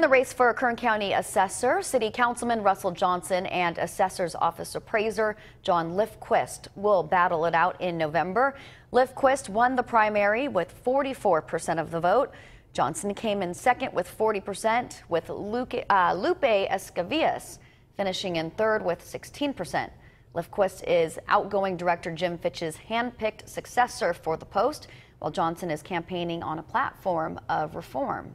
In the race for Kern County Assessor, City Councilman Russell Johnson and Assessor's Office Appraiser John Lifquist will battle it out in November. Lifquist won the primary with 44% of the vote. Johnson came in second with 40%, with Luke, uh, Lupe Escavias finishing in third with 16%. Lifquist is outgoing director Jim Fitch's handpicked successor for the post, while Johnson is campaigning on a platform of reform.